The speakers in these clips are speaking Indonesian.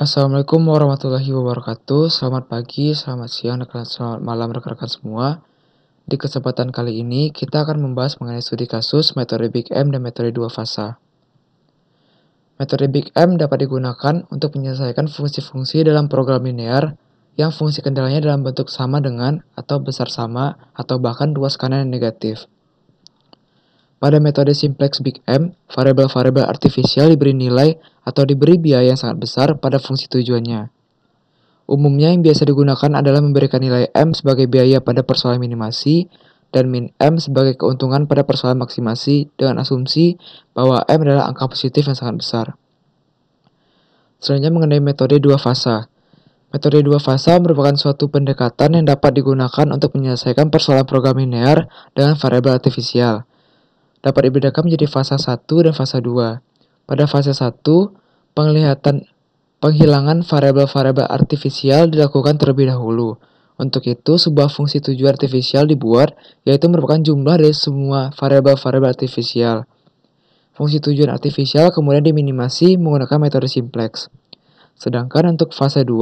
Assalamualaikum warahmatullahi wabarakatuh. Selamat pagi, selamat siang, dan selamat malam rekan-rekan semua. Di kesempatan kali ini, kita akan membahas mengenai studi kasus metode Big M dan metode dua fasa. Metode Big M dapat digunakan untuk menyelesaikan fungsi-fungsi dalam program linear yang fungsi kendalanya dalam bentuk sama dengan atau besar sama atau bahkan dua kanan yang negatif. Pada metode simplex Big M, variabel-variabel artifisial diberi nilai atau diberi biaya yang sangat besar pada fungsi tujuannya. Umumnya yang biasa digunakan adalah memberikan nilai M sebagai biaya pada persoalan minimasi dan min M sebagai keuntungan pada persoalan maksimasi dengan asumsi bahwa M adalah angka positif yang sangat besar. Selanjutnya mengenai metode dua fasa. Metode dua fasa merupakan suatu pendekatan yang dapat digunakan untuk menyelesaikan persoalan program linear dengan variabel artifisial. Dapat dibedakan menjadi fasa 1 dan fasa 2. Pada fase 1, penglihatan penghilangan variabel-variabel artifisial dilakukan terlebih dahulu. Untuk itu, sebuah fungsi tujuan artifisial dibuat, yaitu merupakan jumlah dari semua variabel-variabel artifisial. Fungsi tujuan artifisial kemudian diminimasi menggunakan metode simplex. Sedangkan untuk fase 2,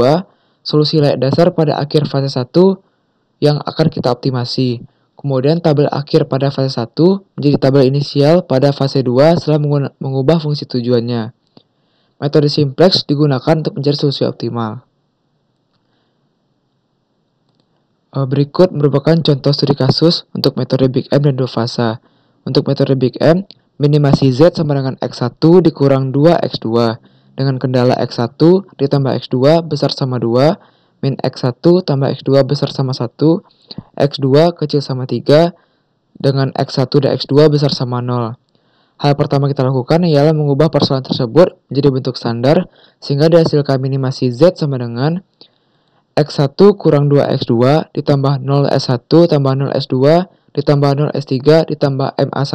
solusi layak dasar pada akhir fase 1 yang akan kita optimasi. Kemudian tabel akhir pada fase 1 menjadi tabel inisial pada fase 2 setelah mengubah fungsi tujuannya. Metode simplex digunakan untuk mencari solusi optimal. Eh, berikut merupakan contoh studi kasus untuk metode Big M dan dua fase. Untuk metode Big M, minimasi Z sama dengan X1 dikurang 2X2 dengan kendala X1 ditambah X2 besar sama 2 min X1 tambah X2 besar sama 1, X2 kecil sama 3, dengan X1 dan X2 besar sama 0. Hal pertama kita lakukan ialah mengubah persoalan tersebut menjadi bentuk standar, sehingga dihasilkan minimasi Z sama dengan X1 kurang 2X2 ditambah 0S1 tambah 0S2 ditambah 0S3 ditambah MA1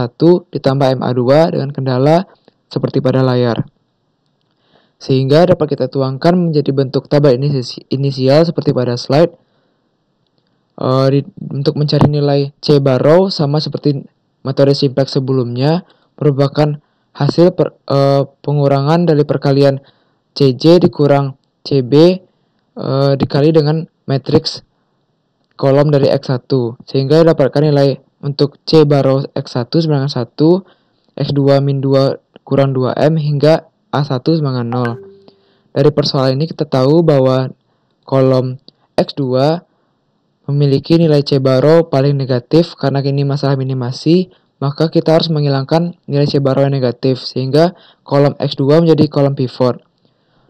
ditambah MA2 dengan kendala seperti pada layar sehingga dapat kita tuangkan menjadi bentuk tabel inisial seperti pada slide uh, di, untuk mencari nilai C barrow sama seperti metode simplex sebelumnya merupakan hasil per, uh, pengurangan dari perkalian CJ dikurang CB uh, eh, dikali dengan matriks kolom dari X1 sehingga dapatkan nilai untuk C barrow X1 sebenarnya 1 X2 min 2 kurang 2M hingga A1 dengan 0. Dari persoalan ini kita tahu bahwa kolom X2 memiliki nilai C baro paling negatif karena ini masalah minimasi, maka kita harus menghilangkan nilai C baro yang negatif sehingga kolom X2 menjadi kolom pivot.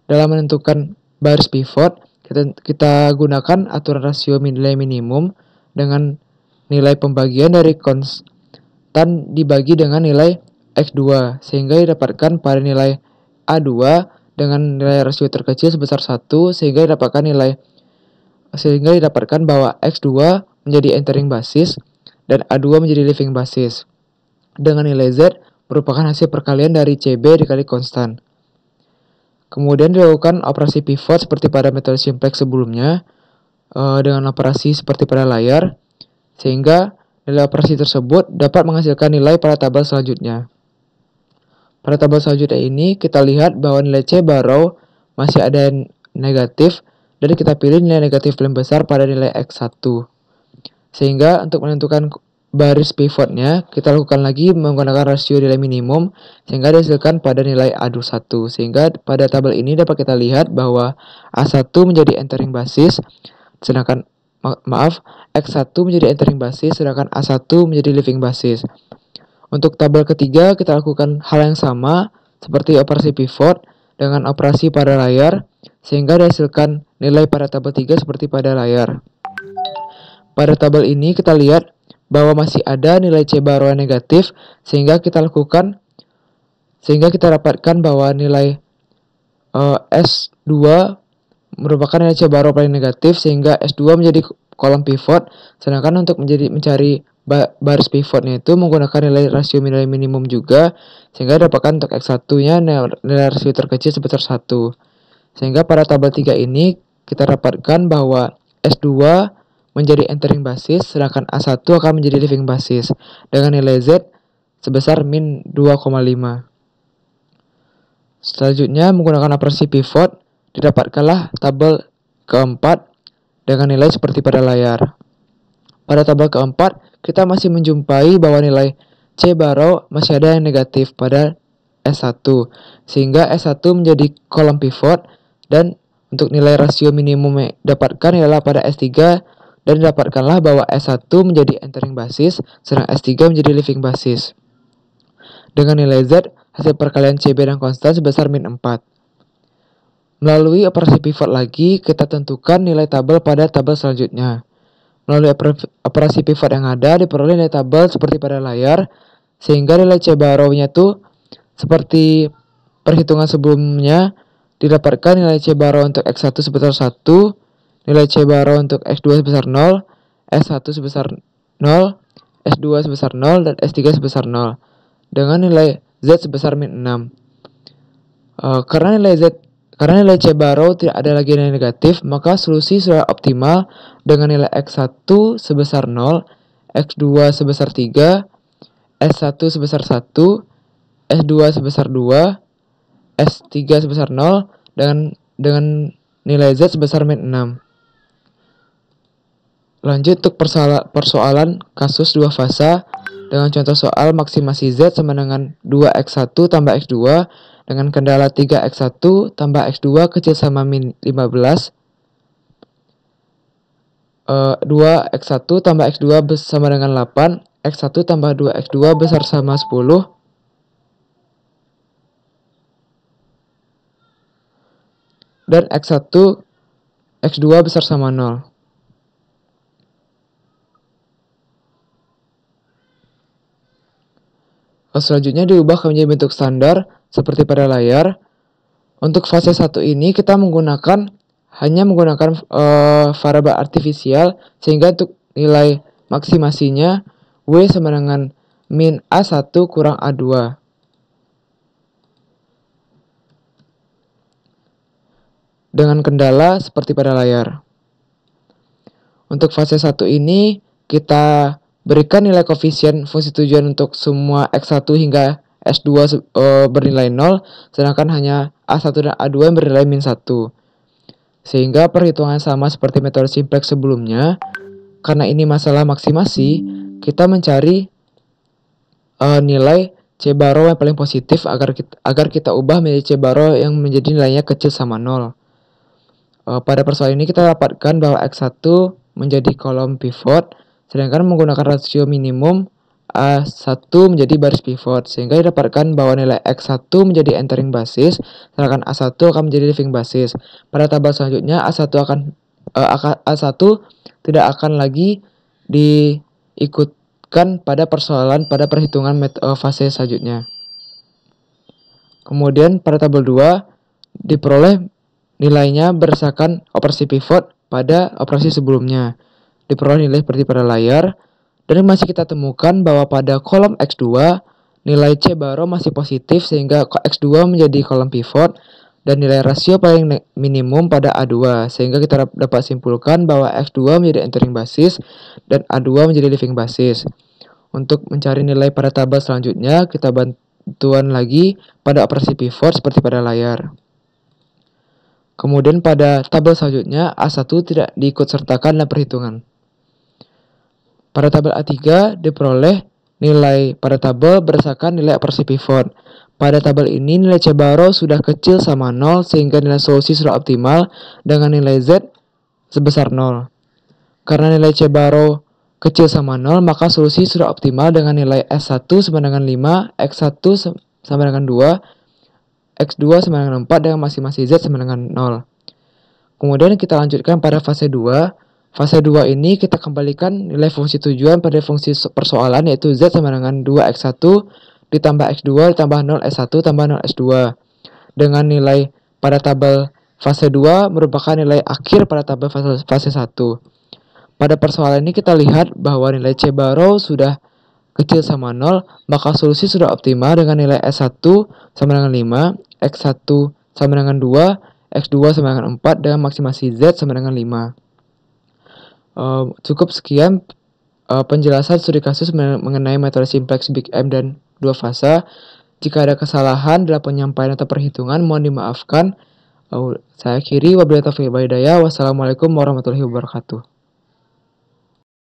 Dalam menentukan baris pivot, kita, kita gunakan aturan rasio nilai minimum dengan nilai pembagian dari konstan dibagi dengan nilai X2 sehingga didapatkan pada nilai A2 dengan nilai rasio terkecil sebesar 1 sehingga didapatkan nilai sehingga didapatkan bahwa X2 menjadi entering basis dan A2 menjadi living basis. Dengan nilai Z merupakan hasil perkalian dari CB dikali konstan. Kemudian dilakukan operasi pivot seperti pada metode simplex sebelumnya eh, dengan operasi seperti pada layar sehingga nilai operasi tersebut dapat menghasilkan nilai pada tabel selanjutnya. Pada tabel selanjutnya ini kita lihat bahwa nilai C baru masih ada yang negatif dan kita pilih nilai negatif paling besar pada nilai X1. Sehingga untuk menentukan baris pivotnya, kita lakukan lagi menggunakan rasio nilai minimum sehingga dihasilkan pada nilai a 21 Sehingga pada tabel ini dapat kita lihat bahwa A1 menjadi entering basis, sedangkan ma maaf, X1 menjadi entering basis, sedangkan A1 menjadi living basis. Untuk tabel ketiga, kita lakukan hal yang sama seperti operasi pivot dengan operasi pada layar, sehingga dihasilkan nilai pada tabel 3 seperti pada layar. Pada tabel ini kita lihat bahwa masih ada nilai C yang negatif, sehingga kita lakukan sehingga kita dapatkan bahwa nilai uh, eh, S2 merupakan nilai C baru paling negatif sehingga S2 menjadi kolom pivot sedangkan untuk menjadi mencari baris pivotnya itu menggunakan nilai rasio nilai minimum juga sehingga dapatkan untuk X1-nya nilai rasio terkecil sebesar 1. Sehingga pada tabel 3 ini kita dapatkan bahwa S2 menjadi entering basis sedangkan A1 akan menjadi living basis dengan nilai Z sebesar min 2,5. Selanjutnya menggunakan operasi pivot didapatkanlah tabel keempat dengan nilai seperti pada layar. Pada tabel keempat, kita masih menjumpai bahwa nilai C baro masih ada yang negatif pada S1, sehingga S1 menjadi kolom pivot dan untuk nilai rasio minimum dapatkan ialah pada S3 dan dapatkanlah bahwa S1 menjadi entering basis, sedang S3 menjadi living basis. Dengan nilai Z, hasil perkalian CB dan konstan sebesar min 4. Melalui operasi pivot lagi, kita tentukan nilai tabel pada tabel selanjutnya. Melalui operasi pivot yang ada diperoleh nilai tabel seperti pada layar sehingga nilai C baronya tuh seperti perhitungan sebelumnya didapatkan nilai C baro untuk X1 sebesar 1, nilai C baro untuk X2 sebesar 0, S1 sebesar 0, S2 sebesar 0, dan S3 sebesar 0 dengan nilai Z sebesar min 6. Uh, eh, karena nilai Z karena nilai C Barrow tidak ada lagi nilai negatif, maka solusi sudah optimal dengan nilai X1 sebesar 0, X2 sebesar 3, S1 sebesar 1, S2 sebesar 2, S3 sebesar 0, dengan, dengan nilai Z sebesar min 6. Lanjut untuk persoalan kasus dua fasa dengan contoh soal maksimasi Z sama dengan 2X1 tambah X2 dengan kendala 3x1 tambah x2 kecil sama min 15. e, 2x1 tambah x2 sama dengan 8. x1 tambah 2x2 besar sama 10. Dan x1, x2 besar sama 0. Eh, selanjutnya diubah menjadi bentuk standar seperti pada layar. Untuk fase satu ini kita menggunakan hanya menggunakan uh, variabel artifisial sehingga untuk nilai maksimasinya W sama dengan min A1 kurang A2. Dengan kendala seperti pada layar. Untuk fase satu ini kita berikan nilai koefisien fungsi tujuan untuk semua x1 hingga S2 uh, eh, bernilai 0, sedangkan hanya A1 dan A2 yang bernilai min 1. Sehingga perhitungan sama seperti metode simplex sebelumnya, karena ini masalah maksimasi, kita mencari uh, nilai C baro yang paling positif agar kita, agar kita ubah menjadi C baro yang menjadi nilainya kecil sama 0. Uh, eh, pada persoalan ini kita dapatkan bahwa X1 menjadi kolom pivot, sedangkan menggunakan rasio minimum A1 menjadi baris pivot sehingga didapatkan bahwa nilai X1 menjadi entering basis sedangkan A1 akan menjadi living basis. Pada tabel selanjutnya A1 akan e, A1 tidak akan lagi diikutkan pada persoalan pada perhitungan e, fase selanjutnya. Kemudian pada tabel 2 diperoleh nilainya berdasarkan operasi pivot pada operasi sebelumnya. Diperoleh nilai seperti pada layar dan masih kita temukan bahwa pada kolom X2, nilai C baro masih positif sehingga X2 menjadi kolom pivot dan nilai rasio paling minimum pada A2 sehingga kita dapat simpulkan bahwa X2 menjadi entering basis dan A2 menjadi living basis. Untuk mencari nilai pada tabel selanjutnya, kita bantuan lagi pada operasi pivot seperti pada layar. Kemudian pada tabel selanjutnya, A1 tidak diikut sertakan dalam perhitungan. Pada tabel A3 diperoleh nilai pada tabel berdasarkan nilai operasi pivot. Pada tabel ini nilai C baro sudah kecil sama 0 sehingga nilai solusi sudah optimal dengan nilai Z sebesar 0. Karena nilai C baro kecil sama 0 maka solusi sudah optimal dengan nilai S1 sama dengan 5, X1 sama dengan 2, X2 sama dengan 4 dengan masing-masing Z sama dengan 0. Kemudian kita lanjutkan pada fase 2 Fase 2 ini kita kembalikan nilai fungsi tujuan pada fungsi persoalan yaitu Z sama dengan 2X1 ditambah X2 ditambah 0S1 tambah 0S2 dengan nilai pada tabel fase 2 merupakan nilai akhir pada tabel fase, fase 1. Pada persoalan ini kita lihat bahwa nilai C baro sudah kecil sama 0, maka solusi sudah optimal dengan nilai S1 sama dengan 5, X1 sama dengan 2, X2 sama dengan 4, dan maksimasi Z sama dengan 5. Uh, cukup sekian uh, penjelasan studi kasus mengenai metode simplex Big M dan dua fase. Jika ada kesalahan dalam penyampaian atau perhitungan, mohon dimaafkan. Uh, saya kiri, wabillahi taufiq Wassalamualaikum warahmatullahi wabarakatuh.